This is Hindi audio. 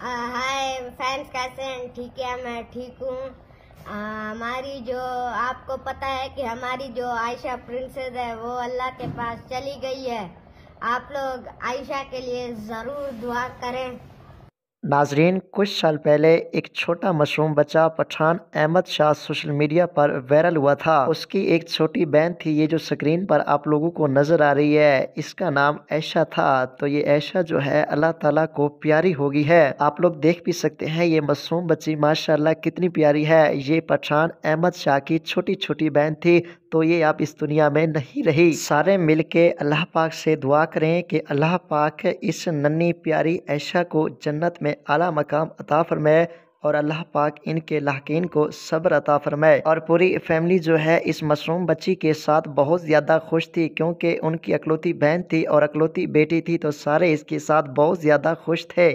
हाय फैंस कैसे हैं ठीक है मैं ठीक हूँ हमारी जो आपको पता है कि हमारी जो आयशा प्रिंसेस है वो अल्लाह के पास चली गई है आप लोग आयशा के लिए ज़रूर दुआ करें नाज़रीन कुछ साल पहले एक छोटा मशरूम बच्चा पठान अहमद शाह सोशल मीडिया पर वायरल हुआ था उसकी एक छोटी बहन थी ये जो स्क्रीन पर आप लोगों को नज़र आ रही है इसका नाम ऐशा था तो ये ऐशा जो है अल्लाह ताला को प्यारी होगी है आप लोग देख भी सकते हैं ये मशरूम बच्ची माशाल्लाह कितनी प्यारी है ये पठान अहमद शाह की छोटी छोटी बहन थी तो ये आप इस दुनिया में नहीं रही सारे मिल के अल्लाह पाक से दुआ करें कि अल्लाह पाक इस नन्ही प्यारी ऐशा को जन्नत में आला मकाम अता फरमाए और अल्लाह पाक इनके लाकिन को सब्र अता फरमाए और पूरी फैमिली जो है इस मशरूम बच्ची के साथ बहुत ज़्यादा खुश थी क्योंकि उनकी अकलौती बहन थी और अकलौती बेटी थी तो सारे इसके साथ बहुत ज़्यादा खुश थे